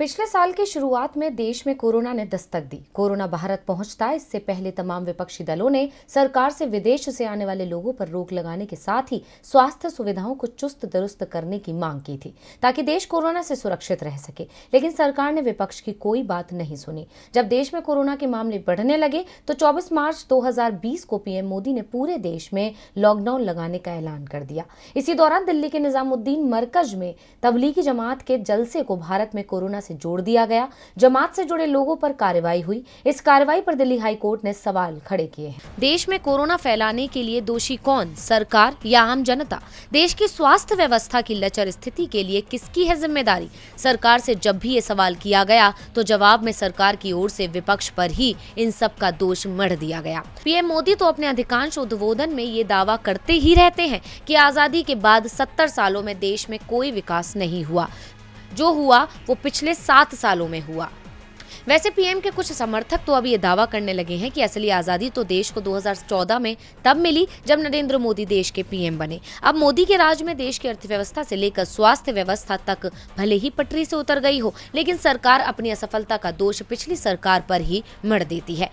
पिछले साल की शुरुआत में देश में कोरोना ने दस्तक दी कोरोना भारत पहुंचता इससे पहले तमाम विपक्षी दलों ने सरकार से विदेश से आने वाले लोगों पर रोक लगाने के साथ ही स्वास्थ्य सुविधाओं को चुस्त दुरुस्त करने की मांग की थी ताकि देश कोरोना से सुरक्षित रह सके लेकिन सरकार ने विपक्ष की कोई बात नहीं सुनी जब देश में कोरोना के मामले बढ़ने लगे तो चौबीस मार्च दो को पीएम मोदी ने पूरे देश में लॉकडाउन लगाने का ऐलान कर दिया इसी दौरान दिल्ली के निजामुद्दीन मरकज में तबलीगी जमात के जलसे को भारत में कोरोना से जोड़ दिया गया जमात से जुड़े लोगों पर कार्रवाई हुई इस कार्रवाई पर दिल्ली हाई कोर्ट ने सवाल खड़े किए हैं देश में कोरोना फैलाने के लिए दोषी कौन सरकार या आम जनता देश की स्वास्थ्य व्यवस्था की लचर स्थिति के लिए किसकी है जिम्मेदारी सरकार ऐसी जब भी ये सवाल किया गया तो जवाब में सरकार की ओर ऐसी विपक्ष आरोप ही इन सब का दोष मढ़ दिया गया पीएम मोदी तो अपने अधिकांश उद्बोधन में ये दावा करते ही रहते हैं की आजादी के बाद सत्तर सालों में देश में कोई विकास नहीं हुआ जो हुआ वो पिछले सात सालों में हुआ वैसे पीएम के कुछ समर्थक तो अब ये दावा करने लगे हैं कि असली आज़ादी तो देश को 2014 में तब मिली जब नरेंद्र मोदी देश के पीएम बने अब मोदी के राज में देश की अर्थव्यवस्था से लेकर स्वास्थ्य व्यवस्था तक भले ही पटरी से उतर गई हो लेकिन सरकार अपनी असफलता का दोष पिछली सरकार पर ही मर देती है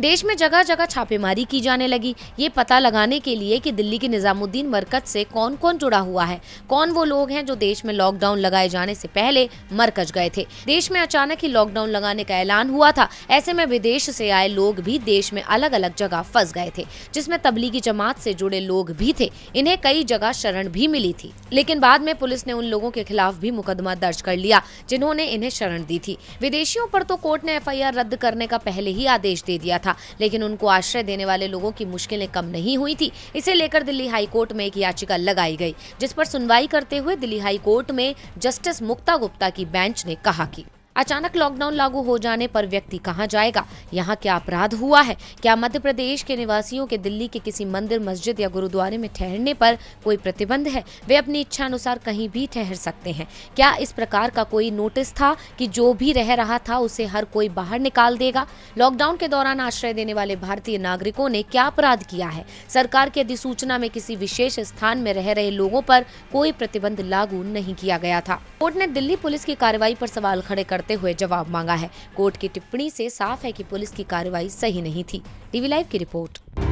देश में जगह जगह छापेमारी की जाने लगी ये पता लगाने के लिए कि दिल्ली के निज़ामुद्दीन मरकज से कौन कौन जुड़ा हुआ है कौन वो लोग हैं जो देश में लॉकडाउन लगाए जाने से पहले मरकज गए थे देश में अचानक ही लॉकडाउन लगाने का ऐलान हुआ था ऐसे में विदेश से आए लोग भी देश में अलग अलग जगह फंस गए थे जिसमे तबलीगी जमात से जुड़े लोग भी थे इन्हें कई जगह शरण भी मिली थी लेकिन बाद में पुलिस ने उन लोगों के खिलाफ भी मुकदमा दर्ज कर लिया जिन्होंने इन्हें शरण दी थी विदेशियों पर तो कोर्ट ने एफ रद्द करने का पहले ही आदेश दे दिया था था लेकिन उनको आश्रय देने वाले लोगों की मुश्किलें कम नहीं हुई थी इसे लेकर दिल्ली हाईकोर्ट में एक याचिका लगाई गई जिस पर सुनवाई करते हुए दिल्ली हाईकोर्ट में जस्टिस मुक्ता गुप्ता की बेंच ने कहा की अचानक लॉकडाउन लागू हो जाने पर व्यक्ति कहाँ जाएगा यहाँ क्या अपराध हुआ है क्या मध्य प्रदेश के निवासियों के दिल्ली के किसी मंदिर मस्जिद या गुरुद्वारे में ठहरने पर कोई प्रतिबंध है वे अपनी इच्छा अनुसार कहीं भी ठहर सकते हैं क्या इस प्रकार का कोई नोटिस था कि जो भी रह रहा था उसे हर कोई बाहर निकाल देगा लॉकडाउन के दौरान आश्रय देने वाले भारतीय नागरिकों ने क्या अपराध किया है सरकार की अधिसूचना में किसी विशेष स्थान में रह रहे लोगों पर कोई प्रतिबंध लागू नहीं किया गया था कोर्ट ने दिल्ली पुलिस की कार्रवाई पर सवाल खड़े करते करते हुए जवाब मांगा है कोर्ट की टिप्पणी से साफ है कि पुलिस की कार्रवाई सही नहीं थी टीवी लाइव की रिपोर्ट